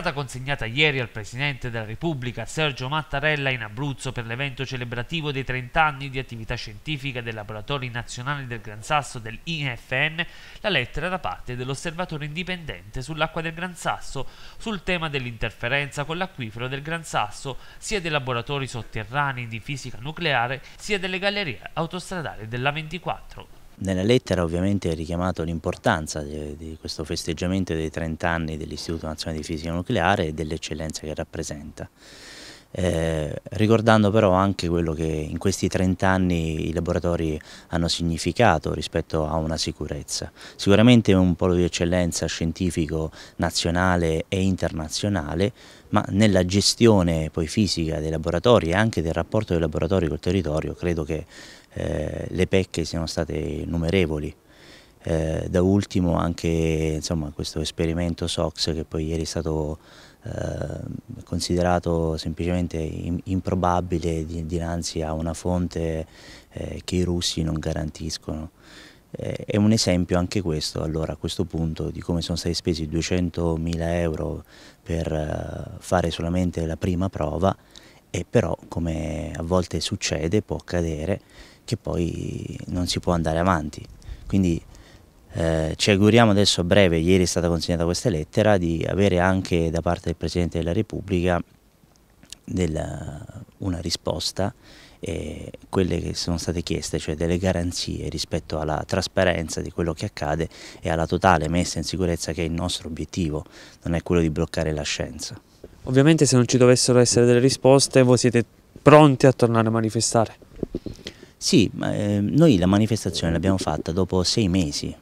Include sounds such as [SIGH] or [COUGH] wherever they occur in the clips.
stata consegnata ieri al Presidente della Repubblica Sergio Mattarella in Abruzzo per l'evento celebrativo dei 30 anni di attività scientifica dei laboratori nazionali del Gran Sasso dell'IFN la lettera da parte dell'osservatore indipendente sull'acqua del Gran Sasso sul tema dell'interferenza con l'acquifero del Gran Sasso sia dei laboratori sotterranei di fisica nucleare sia delle gallerie autostradali della 24. Nella lettera ovviamente è richiamato l'importanza di, di, questo festeggiamento dei 30 anni dell'Istituto Nazionale di Fisica Nucleare e dell'eccellenza che rappresenta. Eh, ricordando però anche quello che in questi 30 anni i laboratori hanno significato rispetto a una sicurezza. Sicuramente un polo di eccellenza scientifico nazionale e internazionale, ma nella gestione poi fisica dei laboratori e anche del rapporto dei laboratori col territorio credo che eh, le pecche siano state innumerevoli. Eh, da ultimo anche insomma, questo esperimento SOX che poi ieri è stato eh, considerato semplicemente in, improbabile di, dinanzi a una fonte eh, che i russi non garantiscono. Eh, è un esempio anche questo, allora, a questo punto, di come sono stati spesi 200.000 euro per fare solamente la prima prova e però, come a volte succede, può accadere, che poi non si può andare avanti. Quindi eh, ci auguriamo adesso a breve, ieri è stata consegnata questa lettera, di avere anche da parte del Presidente della Repubblica della, una risposta e eh, quelle che sono state chieste, cioè delle garanzie rispetto alla trasparenza di quello che accade e alla totale messa in sicurezza che è il nostro obiettivo, non è quello di bloccare la scienza. Ovviamente se non ci dovessero essere delle risposte voi siete pronti a tornare a manifestare? Sì, eh, noi la manifestazione l'abbiamo fatta dopo sei mesi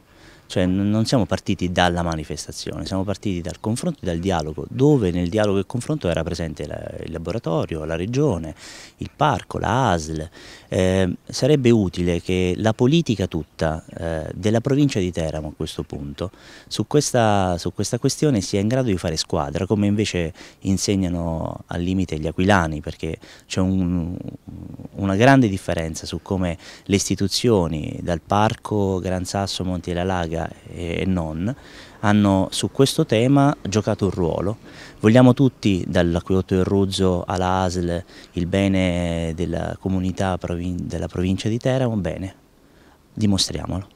cioè non siamo partiti dalla manifestazione, siamo partiti dal confronto e dal dialogo, dove nel dialogo e confronto era presente la, il laboratorio, la regione, il parco, la ASL. Eh, sarebbe utile che la politica tutta eh, della provincia di Teramo a questo punto su questa, su questa questione sia in grado di fare squadra, come invece insegnano al limite gli aquilani, perché c'è un, una grande differenza su come le istituzioni, dal parco Gran Sasso, Monti della Laga, Lega e non, hanno su questo tema giocato un ruolo. Vogliamo tutti, dall'acquedotto del Ruzzo alla ASL, il bene della comunità della provincia di Teramo, bene, dimostriamolo.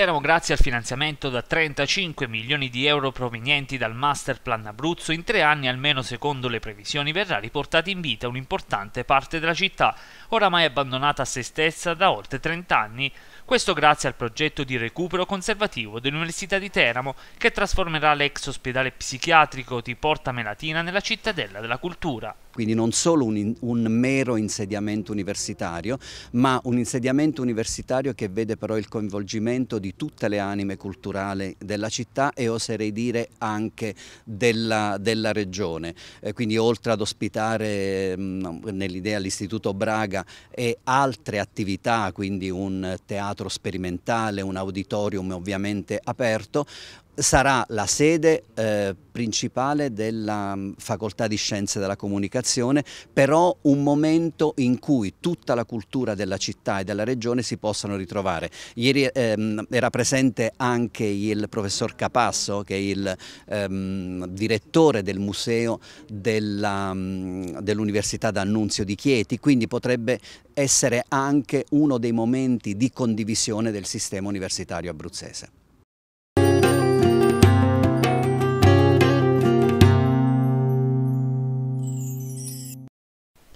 Teramo, grazie al finanziamento da 35 milioni di euro provenienti dal Masterplan Abruzzo, in tre anni, almeno secondo le previsioni, verrà riportata in vita un'importante parte della città, oramai abbandonata a se stessa da oltre 30 anni. Questo grazie al progetto di recupero conservativo dell'Università di Teramo, che trasformerà l'ex ospedale psichiatrico di Porta Melatina nella cittadella della cultura quindi non solo un, un, mero insediamento universitario, ma un insediamento universitario che vede però il coinvolgimento di tutte le anime culturali della città e oserei dire anche della, della regione. Eh, quindi oltre ad ospitare mm, nell'idea l'Istituto Braga e altre attività, quindi un teatro sperimentale, un auditorium ovviamente aperto, sarà la sede eh, principale della mm, facoltà di scienze della comunicazione, però un momento in cui tutta la cultura della città e della regione si possano ritrovare. Ieri ehm, era presente anche il professor Capasso, che è il ehm, direttore del museo mm, dell'Università dell d'Annunzio di Chieti, quindi potrebbe essere anche uno dei momenti di condivisione del sistema universitario abruzzese.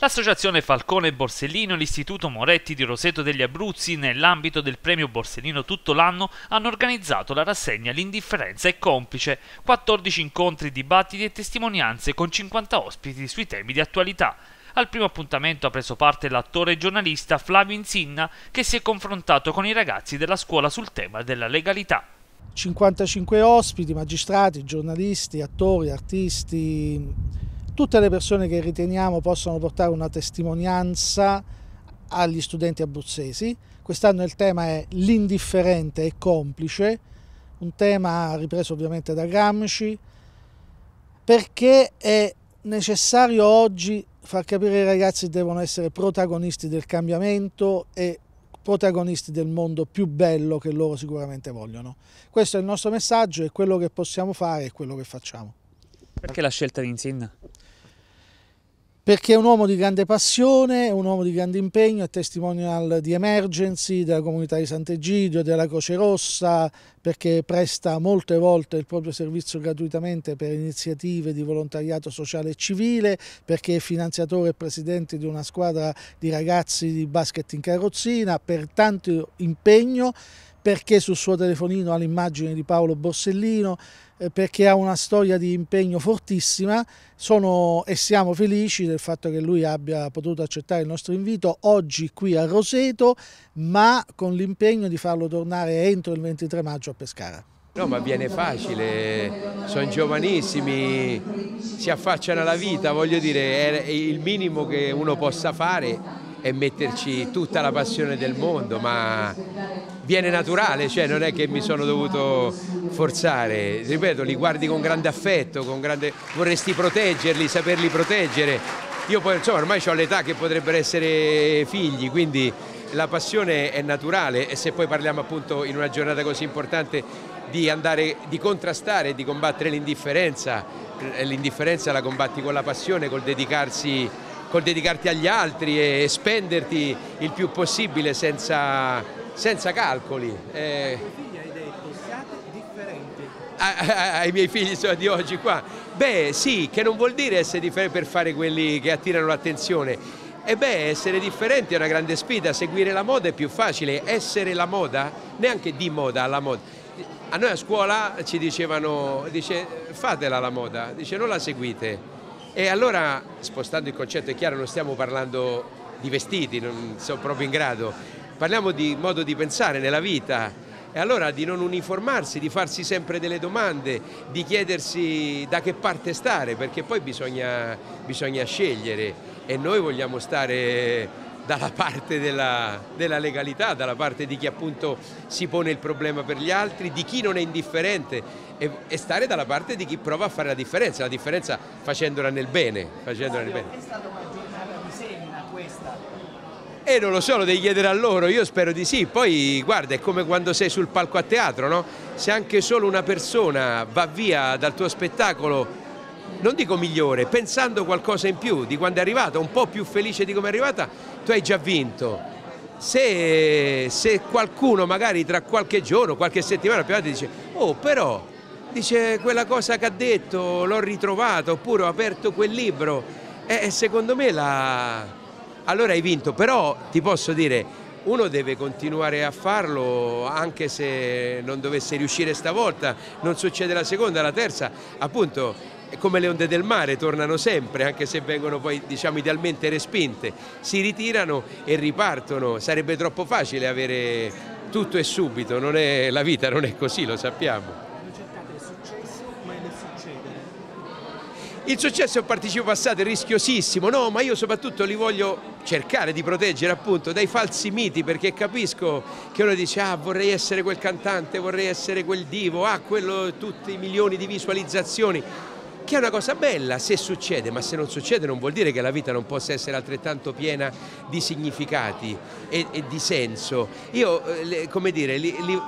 L'associazione Falcone Borsellino e l'Istituto Moretti di Roseto degli Abruzzi, nell'ambito del premio Borsellino tutto l'anno, hanno organizzato la rassegna L'indifferenza è complice, 14 incontri, dibattiti e testimonianze con 50 ospiti sui temi di attualità. Al primo appuntamento ha preso parte l'attore e giornalista Flavio Insinna che si è confrontato con i ragazzi della scuola sul tema della legalità. 55 ospiti, magistrati, giornalisti, attori, artisti, tutte le persone che riteniamo possano portare una testimonianza agli studenti abruzzesi. Quest'anno il tema è l'indifferente e complice, un tema ripreso ovviamente da Gramsci, perché è necessario oggi far capire ai ragazzi che devono essere protagonisti del cambiamento e protagonisti del mondo più bello che loro sicuramente vogliono. Questo è il nostro messaggio e quello che possiamo fare e quello che facciamo. Perché la scelta di Insinna? perché è un uomo di grande passione, è un uomo di grande impegno, è testimonial di Emergency, della comunità di Sant'Egidio, della Croce Rossa, perché presta molte volte il proprio servizio gratuitamente per iniziative di volontariato sociale e civile, perché è finanziatore e presidente di una squadra di ragazzi di basket in carrozzina, per tanto impegno perché sul suo telefonino ha l'immagine di Paolo Borsellino, eh, perché ha una storia di impegno fortissima Sono, e siamo felici del fatto che lui abbia potuto accettare il nostro invito oggi qui a Roseto, ma con l'impegno di farlo tornare entro il 23 maggio a Pescara. No, ma viene facile, sono giovanissimi, si affacciano alla vita, voglio dire, è il minimo che uno possa fare e metterci tutta la passione del mondo, ma viene naturale, cioè non è che mi sono dovuto forzare, ripeto, li guardi con grande affetto, con grande... vorresti proteggerli, saperli proteggere. Io poi, insomma, ormai ho l'età che potrebbero essere figli, quindi la passione è naturale e se poi parliamo appunto in una giornata così importante di andare, di contrastare, di combattere l'indifferenza, eh, l'indifferenza la combatti con la passione, col dedicarsi col dedicarti agli altri e spenderti il più possibile senza, senza calcoli. Eh, ai miei figli di oggi qua? Beh sì, che non vuol dire essere differenti per fare quelli che attirano l'attenzione. E beh, essere differenti è una grande sfida, seguire la moda è più facile, essere la moda, neanche di moda, alla moda. A noi a scuola ci dicevano, dice, fatela la moda, dice non la seguite, e allora, spostando il concetto, è chiaro, non stiamo parlando di vestiti, non sono proprio in grado, parliamo di modo di pensare nella vita, e allora di non uniformarsi, di farsi sempre delle domande, di chiedersi da che parte stare, perché poi bisogna, bisogna scegliere e noi vogliamo stare dalla parte della, della, legalità, dalla parte di chi appunto si pone il problema per gli altri, di chi non è indifferente e, e stare dalla parte di chi prova a fare la differenza, la differenza facendola nel bene. Facendola nel bene. È stata una giornata di semina questa. E eh, non lo so, lo devi chiedere a loro, io spero di sì. Poi guarda, è come quando sei sul palco a teatro, no? Se anche solo una persona va via dal tuo spettacolo non dico migliore, pensando qualcosa in più di quando è arrivata, un po' più felice di come è arrivata, tu hai già vinto. Se, se, qualcuno magari tra qualche giorno, qualche settimana più avanti dice oh però, dice quella cosa che ha detto l'ho ritrovata oppure ho aperto quel libro, eh, eh secondo me la... allora hai vinto, però ti posso dire uno deve continuare a farlo anche se non dovesse riuscire stavolta, non succede la seconda, la terza, appunto come le onde del mare, tornano sempre, anche se vengono poi diciamo idealmente respinte, si ritirano e ripartono, sarebbe troppo facile avere tutto e subito, è, la vita non è così, lo sappiamo. Il successo è un participio passato rischiosissimo, no, ma io soprattutto li voglio cercare di proteggere appunto dai falsi miti perché capisco che uno dice ah vorrei essere quel cantante, vorrei essere quel divo, ah quello tutti i milioni di visualizzazioni che è una cosa bella se succede, ma se non succede non vuol dire che la vita non possa essere altrettanto piena di significati e, e di senso. Io, eh, come dire, li, li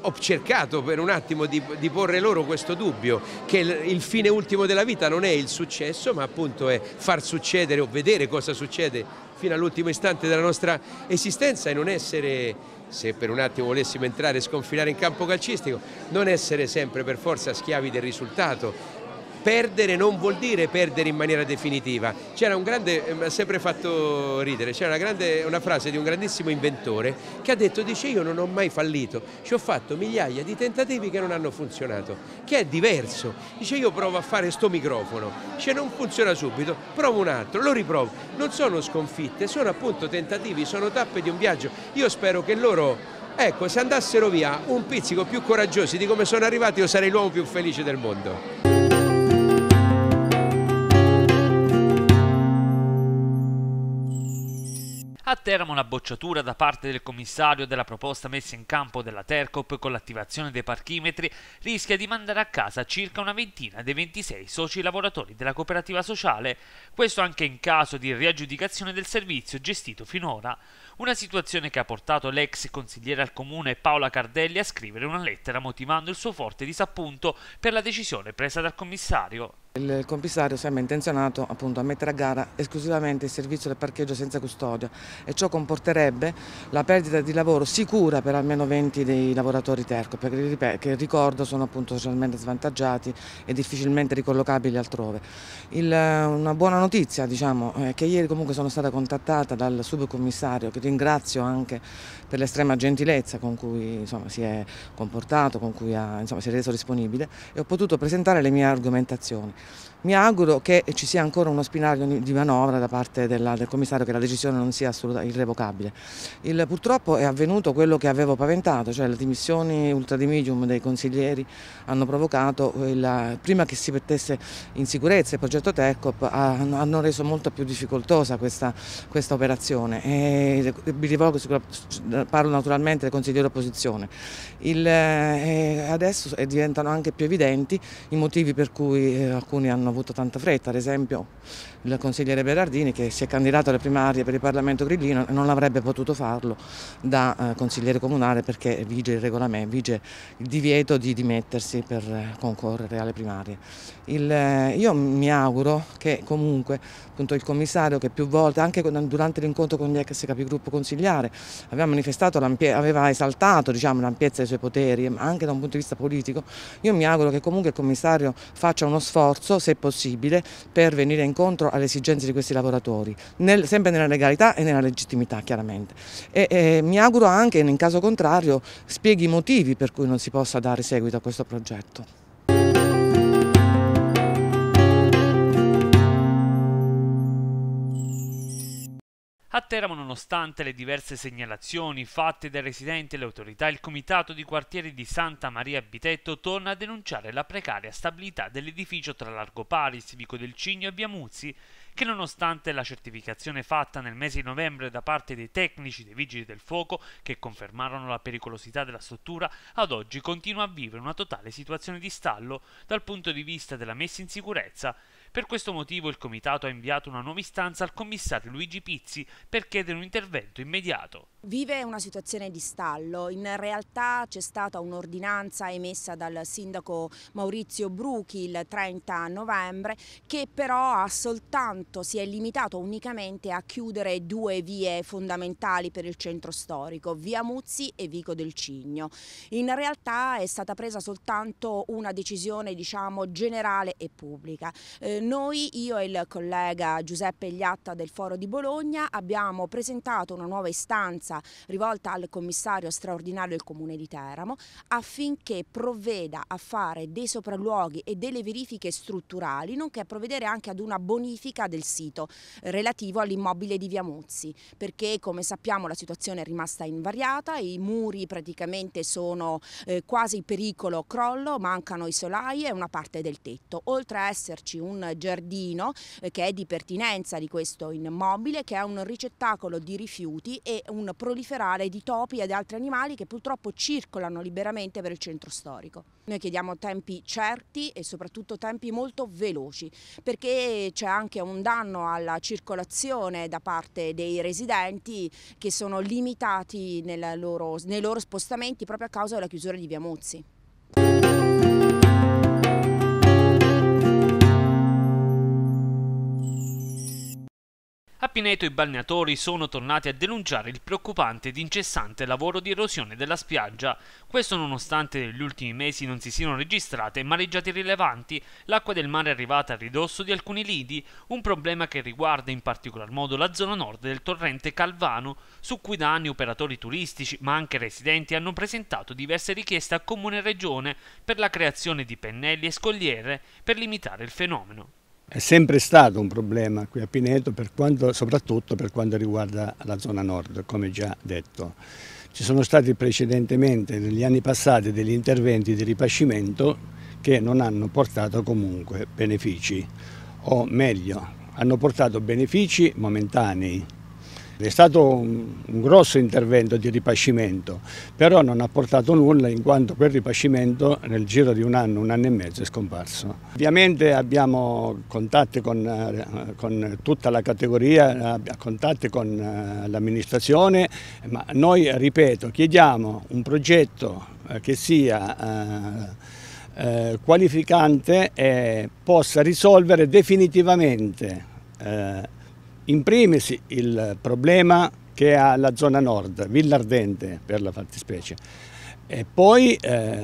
ho cercato per un attimo di, di, porre loro questo dubbio, che il, il, fine ultimo della vita non è il successo, ma appunto è far succedere o vedere cosa succede fino all'ultimo istante della nostra esistenza e non essere, se per un attimo volessimo entrare e sconfinare in campo calcistico, non essere sempre per forza schiavi del risultato, perdere non vuol dire perdere in maniera definitiva. C'era un grande, mi ehm, ha sempre fatto ridere, c'era una, una, frase di un grandissimo inventore che ha detto, dice io non ho mai fallito, ci ho fatto migliaia di tentativi che non hanno funzionato, che è diverso. Dice io provo a fare sto microfono, dice non funziona subito, provo un altro, lo riprovo. Non sono sconfitte, sono appunto tentativi, sono tappe di un viaggio. Io spero che loro Ecco, se andassero via un pizzico più coraggiosi di come sono arrivati io sarei l'uomo più felice del mondo. A Teramo la bocciatura da parte del commissario della proposta messa in campo della Tercop con l'attivazione dei parchimetri rischia di mandare a casa circa una ventina dei 26 soci lavoratori della cooperativa sociale, questo anche in caso di riaggiudicazione del servizio gestito finora. Una situazione che ha portato l'ex consigliere al comune Paola Cardelli a scrivere una lettera motivando il suo forte disappunto per la decisione presa dal commissario. Il commissario sembra intenzionato appunto, a mettere a gara esclusivamente il servizio del parcheggio senza custodia e ciò comporterebbe la perdita di lavoro sicura per almeno 20 dei lavoratori terco perché che ricordo sono appunto socialmente svantaggiati e difficilmente ricollocabili altrove. Il, una buona notizia diciamo, è eh, che ieri comunque sono stata contattata dal subcommissario che ringrazio anche per l'estrema gentilezza con cui insomma, si è comportato, con cui ha, insomma, si è reso disponibile e ho potuto presentare le mie argomentazioni. Mi auguro che ci sia ancora uno spinario di manovra da parte della, del commissario, che la decisione non sia assolutamente irrevocabile. Il, purtroppo è avvenuto quello che avevo paventato, cioè le dimissioni ultra di medium dei consiglieri hanno provocato, il, eh, prima che si mettesse in sicurezza il progetto TECOP, hanno reso molto più difficoltosa questa, questa operazione. E, mi rivolgo, parlo naturalmente del consigliere opposizione. Il, eh, adesso diventano anche più evidenti i motivi per cui eh, alcuni hanno avuto tanta fretta, ad esempio il consigliere Berardini che si è candidato alle primarie per il Parlamento Grillino non avrebbe potuto farlo da eh, consigliere comunale perché vige il regolamento, vige il divieto di dimettersi per eh, concorrere alle primarie. Il, eh, io mi auguro che comunque appunto, il commissario che più volte, anche durante l'incontro con gli ex capigruppo consigliare, aveva manifestato, aveva esaltato diciamo, l'ampiezza dei suoi poteri anche da un punto di vista politico, io mi auguro che comunque il commissario faccia uno sforzo, se possibile, per venire incontro alle esigenze di questi lavoratori, nel, sempre nella legalità e nella legittimità chiaramente. E, e, mi auguro anche, in caso contrario, spieghi i motivi per cui non si possa dare seguito a questo progetto. A Teramo, nonostante le diverse segnalazioni fatte dai residenti e le autorità, il comitato di quartieri di Santa Maria Bitetto torna a denunciare la precaria stabilità dell'edificio tra Largo Largoparis, Vico del Cigno e Via Muzzi, che nonostante la certificazione fatta nel mese di novembre da parte dei tecnici dei Vigili del Fuoco, che confermarono la pericolosità della struttura, ad oggi continua a vivere una totale situazione di stallo dal punto di vista della messa in sicurezza per questo motivo il Comitato ha inviato una nuova istanza al commissario Luigi Pizzi per chiedere un intervento immediato. Vive una situazione di stallo, in realtà c'è stata un'ordinanza emessa dal sindaco Maurizio Bruchi il 30 novembre che però ha soltanto, si è limitato unicamente a chiudere due vie fondamentali per il centro storico, via Muzzi e Vico del Cigno. In realtà è stata presa soltanto una decisione diciamo generale e pubblica. Eh, noi, io e il collega Giuseppe Gliatta del Foro di Bologna, abbiamo presentato una nuova istanza rivolta al commissario straordinario del Comune di Teramo affinché provveda a fare dei sopralluoghi e delle verifiche strutturali, nonché a provvedere anche ad una bonifica del sito relativo all'immobile di Via Muzzi, perché come sappiamo la situazione è rimasta invariata, i muri praticamente sono eh, quasi pericolo crollo, mancano i solai e una parte del tetto. Oltre a esserci un giardino eh, che è di pertinenza di questo immobile che è un ricettacolo di rifiuti e un proliferare di topi ed altri animali che purtroppo circolano liberamente per il centro storico. Noi chiediamo tempi certi e soprattutto tempi molto veloci perché c'è anche un danno alla circolazione da parte dei residenti che sono limitati loro, nei loro spostamenti proprio a causa della chiusura di Via Muzzi. Carpineto i balneatori sono tornati a denunciare il preoccupante ed incessante lavoro di erosione della spiaggia. Questo nonostante negli ultimi mesi non si siano registrate mareggiate rilevanti, l'acqua del mare è arrivata a ridosso di alcuni lidi, un problema che riguarda in particolar modo la zona nord del torrente Calvano, su cui da anni operatori turistici ma anche residenti hanno presentato diverse richieste a Comune e Regione per la creazione di pennelli e scogliere per limitare il fenomeno. È sempre stato un problema qui a Pineto, per quanto, soprattutto per quanto riguarda la zona nord, come già detto. Ci sono stati precedentemente, negli anni passati, degli interventi di ripascimento che non hanno portato comunque benefici, o meglio, hanno portato benefici momentanei, è stato un, un, grosso intervento di ripascimento, però non ha portato nulla in quanto quel ripascimento nel giro di un anno, un anno e mezzo è scomparso. Ovviamente abbiamo contatti con, eh, con tutta la categoria, contatti con eh, l'amministrazione, ma noi, ripeto, chiediamo un progetto eh, che sia... Eh, eh, qualificante e possa risolvere definitivamente eh, in primis il problema che ha la zona nord, Villardente per la fattispecie, e poi eh,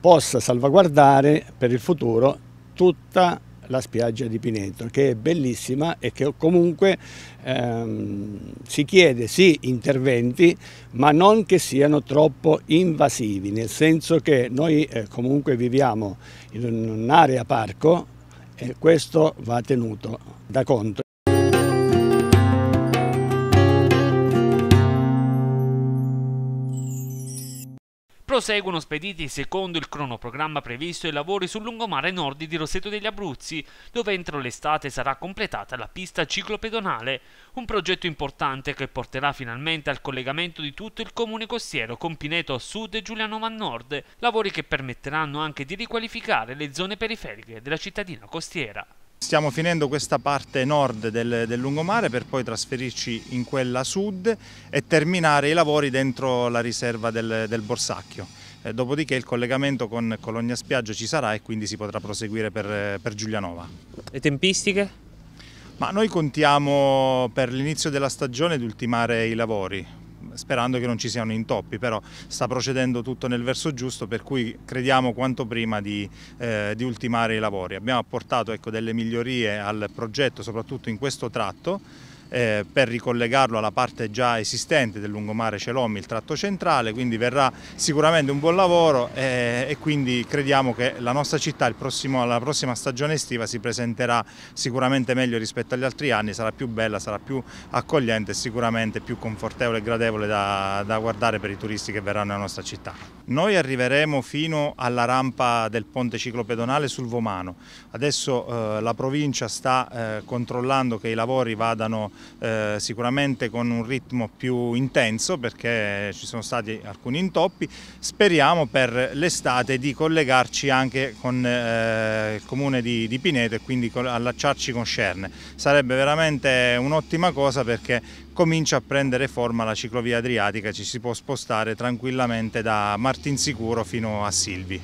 possa salvaguardare per il futuro tutta la spiaggia di Pineto, che è bellissima e che comunque ehm, si chiede sì interventi, ma non che siano troppo invasivi, nel senso che noi eh, comunque viviamo in un'area parco e questo va tenuto da conto. Proseguono spediti secondo il cronoprogramma previsto i lavori sul lungomare nord di Rosseto degli Abruzzi, dove entro l'estate sarà completata la pista ciclopedonale, un progetto importante che porterà finalmente al collegamento di tutto il comune costiero con Pineto a sud e Giuliano a nord, lavori che permetteranno anche di riqualificare le zone periferiche della cittadina costiera. Stiamo finendo questa parte nord del, del, lungomare per poi trasferirci in quella sud e terminare i lavori dentro la riserva del, del Borsacchio. Eh, dopodiché il collegamento con Cologna Spiaggia ci sarà e quindi si potrà proseguire per, per Giulianova. Le tempistiche? Ma noi contiamo per l'inizio della stagione di ultimare i lavori, sperando che non ci siano intoppi, però sta procedendo tutto nel verso giusto per cui crediamo quanto prima di, eh, di ultimare i lavori. Abbiamo apportato ecco, delle migliorie al progetto soprattutto in questo tratto eh, per ricollegarlo alla parte già esistente del lungomare Celommi, il tratto centrale, quindi verrà sicuramente un buon lavoro eh, e quindi crediamo che la nostra città prossimo, la prossima stagione estiva si presenterà sicuramente meglio rispetto agli altri anni, sarà più bella, sarà più accogliente e sicuramente più confortevole e gradevole da, da guardare per i turisti che verranno nella nostra città. Noi arriveremo fino alla rampa del ponte ciclopedonale sul Vomano, adesso eh, la provincia sta eh, controllando che i lavori vadano eh, sicuramente con un ritmo più intenso perché ci sono stati alcuni intoppi. Speriamo per l'estate di collegarci anche con eh, il comune di, di, Pineto e quindi allacciarci con Scerne. Sarebbe veramente un'ottima cosa perché comincia a prendere forma la ciclovia adriatica, ci si può spostare tranquillamente da Martinsicuro fino a Silvi.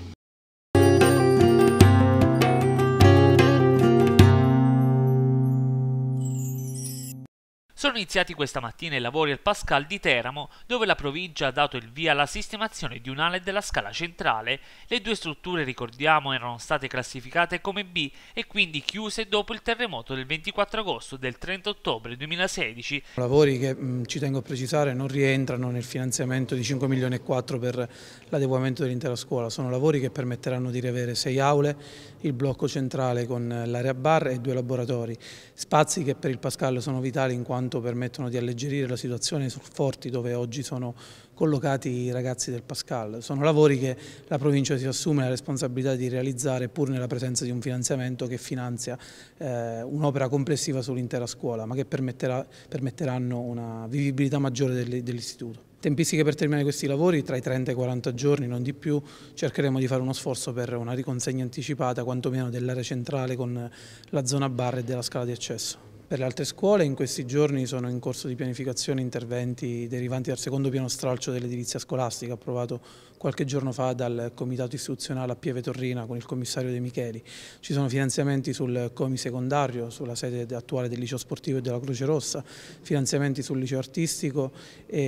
Sono iniziati questa mattina i lavori al Pascal di Teramo, dove la provincia ha dato il via alla sistemazione di un'ala della scala centrale. Le due strutture, ricordiamo, erano state classificate come B e quindi chiuse dopo il terremoto del 24 agosto e del 30 ottobre 2016. Lavori che, ci tengo a precisare, non rientrano nel finanziamento di 5 milioni e 4 per l'adeguamento dell'intera scuola. Sono lavori che permetteranno di riavere sei aule, il blocco centrale con l'area bar e due laboratori. Spazi che per il Pascal sono vitali in quanto soltanto permettono di alleggerire la situazione sul Forti dove oggi sono collocati i ragazzi del Pascal. Sono lavori che la provincia si assume la responsabilità di realizzare pur nella presenza di un finanziamento che finanzia eh, un'opera complessiva sull'intera scuola ma che permetteranno una vivibilità maggiore dell'istituto. Tempistiche per terminare questi lavori tra i 30 e i 40 giorni, non di più, cercheremo di fare uno sforzo per una riconsegna anticipata quantomeno dell'area centrale con la zona barre e della scala di accesso. Per le altre scuole in questi giorni sono in corso di pianificazione interventi derivanti dal secondo piano stralcio dell'edilizia scolastica approvato qualche giorno fa dal Comitato istituzionale a Pieve Torrina con il commissario De Micheli. Ci sono finanziamenti sul comi secondario, sulla sede attuale del liceo sportivo e della Croce Rossa, finanziamenti sul liceo artistico e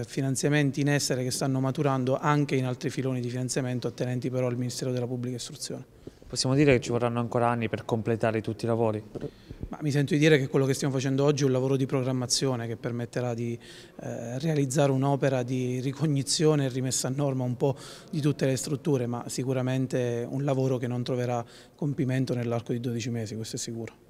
eh, finanziamenti in essere che stanno maturando anche in altri filoni di finanziamento attenenti però al Ministero della Pubblica Istruzione. Possiamo dire che ci vorranno ancora anni per completare tutti i lavori? Ma mi sento di dire che quello che stiamo facendo oggi è un lavoro di programmazione che permetterà di eh, realizzare un'opera di ricognizione e rimessa a norma un po' di tutte le strutture, ma sicuramente un lavoro che non troverà compimento nell'arco di 12 mesi, questo è sicuro.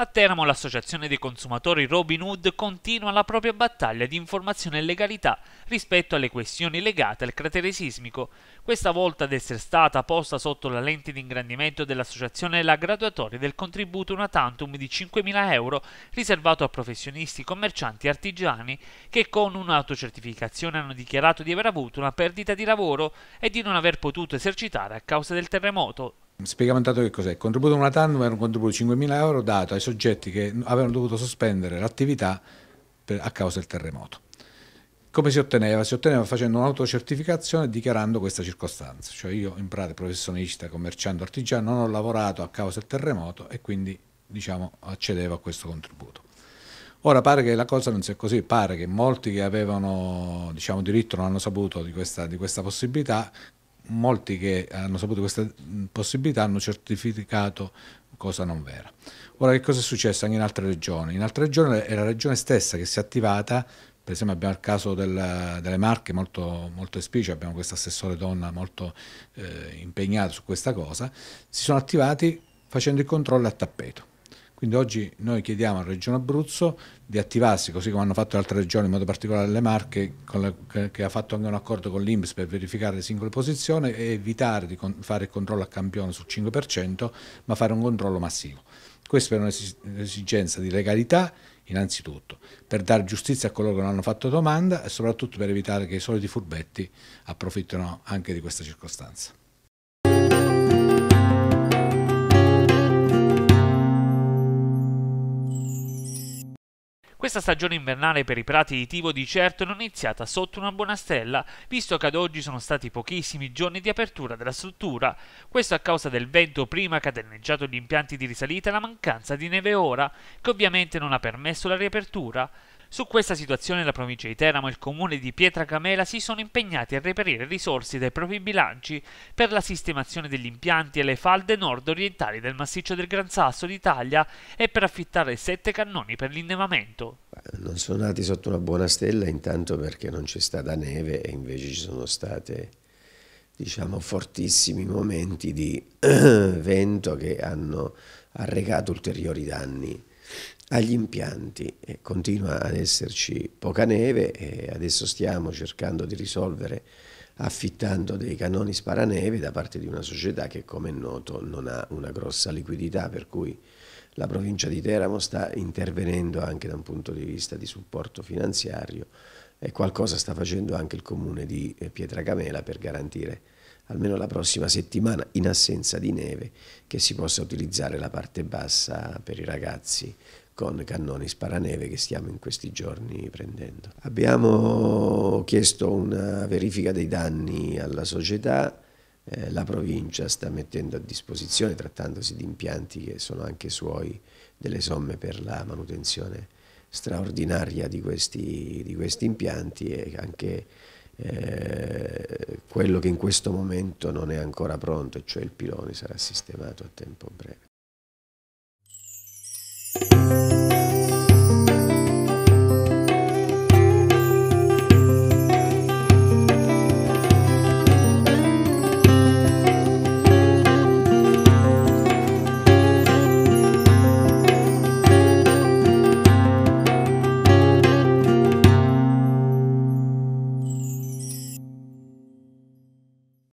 A Teramo l'associazione dei consumatori Robin Hood continua la propria battaglia di informazione e legalità rispetto alle questioni legate al cratere sismico, questa volta ad essere stata posta sotto la lente di ingrandimento dell'associazione la graduatoria del contributo una tantum di 5.000 euro riservato a professionisti, commercianti e artigiani che con un'autocertificazione hanno dichiarato di aver avuto una perdita di lavoro e di non aver potuto esercitare a causa del terremoto Spieghiamo intanto che cos'è. Il contributo una tandem era un contributo di 5.000 euro dato ai soggetti che avevano dovuto sospendere l'attività a causa del terremoto. Come si otteneva? Si otteneva facendo un'autocertificazione dichiarando questa circostanza, cioè io in pratica professionista, commerciante, artigiano non ho lavorato a causa del terremoto e quindi diciamo, accedevo a questo contributo. Ora pare che la cosa non sia così, pare che molti che avevano diciamo, diritto non hanno saputo di questa, di questa possibilità, molti che hanno saputo questa possibilità hanno certificato cosa non vera. Ora che cosa è successo anche in altre regioni? In altre regioni è la regione stessa che si è attivata, per esempio abbiamo il caso del, delle Marche molto, molto esplicito, abbiamo questo assessore donna molto eh, impegnata su questa cosa, si sono attivati facendo il controllo a tappeto quindi oggi noi chiediamo alla Regione Abruzzo di attivarsi, così come hanno fatto le altre regioni, in modo particolare le Marche, la, che, che, ha fatto anche un accordo con l'Inps per verificare le singole posizioni e evitare di con, fare il controllo a campione sul 5%, ma fare un controllo massivo. Questa è un'esigenza di legalità innanzitutto, per dare giustizia a coloro che non hanno fatto domanda e soprattutto per evitare che i soliti furbetti approfittino anche di questa circostanza. Questa stagione invernale per i prati di Tivo di certo non è iniziata sotto una buona stella, visto che ad oggi sono stati pochissimi giorni di apertura della struttura. Questo a causa del vento prima che ha danneggiato gli impianti di risalita e la mancanza di neve ora, che ovviamente non ha permesso la riapertura. Su questa situazione la provincia di Teramo e il comune di Pietracamela si sono impegnati a reperire risorse dai propri bilanci per la sistemazione degli impianti e le falde nord-orientali del massiccio del Gran Sasso d'Italia e per affittare sette cannoni per l'innevamento. Non sono nati sotto una buona stella intanto perché non c'è stata neve e invece ci sono state diciamo, fortissimi momenti di [CLEARS THROAT] vento che hanno arrecato ulteriori danni agli impianti eh, continua ad esserci poca neve e adesso stiamo cercando di risolvere affittando dei cannoni sparaneve da parte di una società che come è noto non ha una grossa liquidità per cui la provincia di Teramo sta intervenendo anche da un punto di vista di supporto finanziario e qualcosa sta facendo anche il comune di eh, Pietracamela per garantire almeno la prossima settimana in assenza di neve che si possa utilizzare la parte bassa per i ragazzi con cannoni sparaneve che stiamo in questi giorni prendendo. Abbiamo chiesto una verifica dei danni alla società, eh, la provincia sta mettendo a disposizione, trattandosi di impianti che sono anche suoi, delle somme per la manutenzione straordinaria di questi, di questi impianti e anche eh, quello che in questo momento non è ancora pronto, cioè il pilone, sarà sistemato a tempo breve. Música